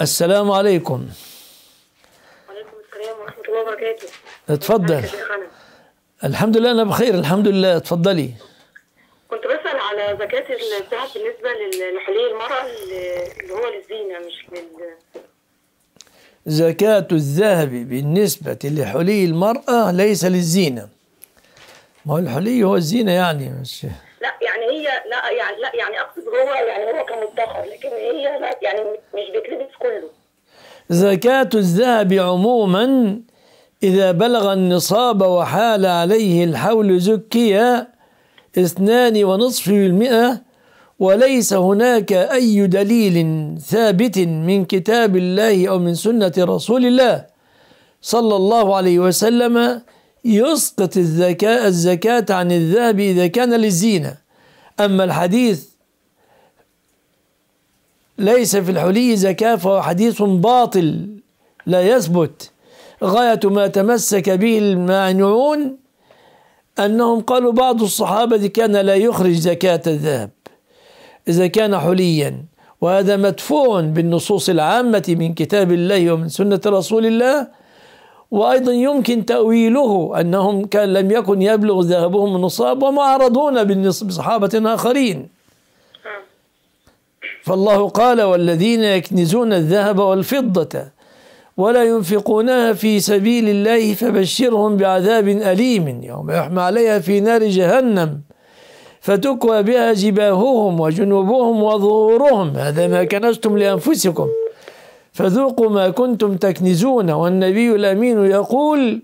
السلام عليكم وعليكم السلام ورحمة الله وبركاته اتفضل الحمد لله أنا بخير الحمد لله اتفضلي كنت بسأل على زكاة الذهب بالنسبة لحلي المرأة اللي هو للزينة مش لل زكاة الذهب بالنسبة لحلي المرأة ليس للزينة ما هو الحلي هو الزينة يعني مش لا يعني هي لا يعني لا يعني اقصد هو يعني هو كمدخر لكن هي لا يعني مش بتلبس زكاة الذهب عموما إذا بلغ النصاب وحال عليه الحول زكية اثنان ونصف بالمئة وليس هناك أي دليل ثابت من كتاب الله أو من سنة رسول الله صلى الله عليه وسلم يسقط الزكاة الزكاة عن الذهب إذا كان للزينة أما الحديث ليس في الحلي زكاة فهو حديث باطل لا يثبت غاية ما تمسك به المانعون أنهم قالوا بعض الصحابة كان لا يخرج زكاة الذهب إذا كان حليا وهذا مدفوع بالنصوص العامة من كتاب الله ومن سنة رسول الله وأيضا يمكن تأويله أنهم كان لم يكن يبلغ ذهبهم النصاب ومعرضون بالنصب صحابة آخرين فالله قال والذين يكنزون الذهب والفضة ولا ينفقونها في سبيل الله فبشرهم بعذاب أليم يوم يحمى عليها في نار جهنم فتكوى بها جباههم وجنوبهم وظهورهم هذا ما كنزتم لأنفسكم فذوقوا ما كنتم تكنزون والنبي الأمين يقول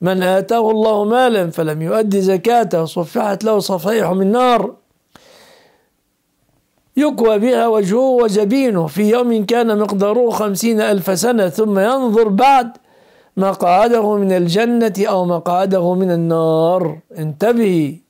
من آتاه الله مالا فلم يؤد زكاته صفحت له صفيح من نار يكوى بها وجهه وجبينه في يوم كان مقداره خمسين ألف سنة ثم ينظر بعد مقعده من الجنة أو مقعده من النار انتبهي